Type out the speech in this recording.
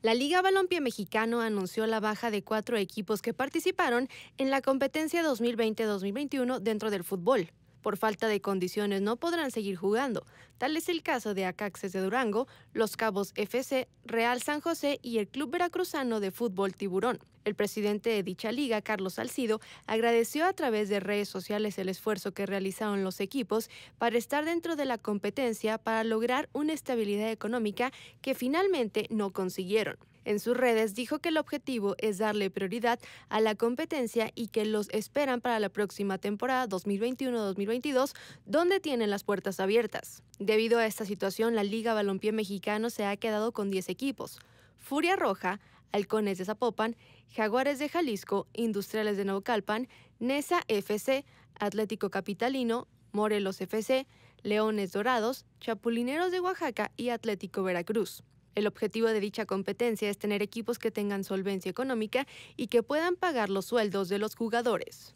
La Liga Balompié Mexicano anunció la baja de cuatro equipos que participaron en la competencia 2020-2021 dentro del fútbol por falta de condiciones no podrán seguir jugando. Tal es el caso de Acaxes de Durango, Los Cabos FC, Real San José y el Club Veracruzano de Fútbol Tiburón. El presidente de dicha liga, Carlos Salcido, agradeció a través de redes sociales el esfuerzo que realizaron los equipos para estar dentro de la competencia para lograr una estabilidad económica que finalmente no consiguieron. En sus redes dijo que el objetivo es darle prioridad a la competencia y que los esperan para la próxima temporada 2021-2022, donde tienen las puertas abiertas. Debido a esta situación, la Liga Balompié Mexicano se ha quedado con 10 equipos. Furia Roja, Halcones de Zapopan, Jaguares de Jalisco, Industriales de Naucalpan, Nesa FC, Atlético Capitalino, Morelos FC, Leones Dorados, Chapulineros de Oaxaca y Atlético Veracruz. El objetivo de dicha competencia es tener equipos que tengan solvencia económica y que puedan pagar los sueldos de los jugadores.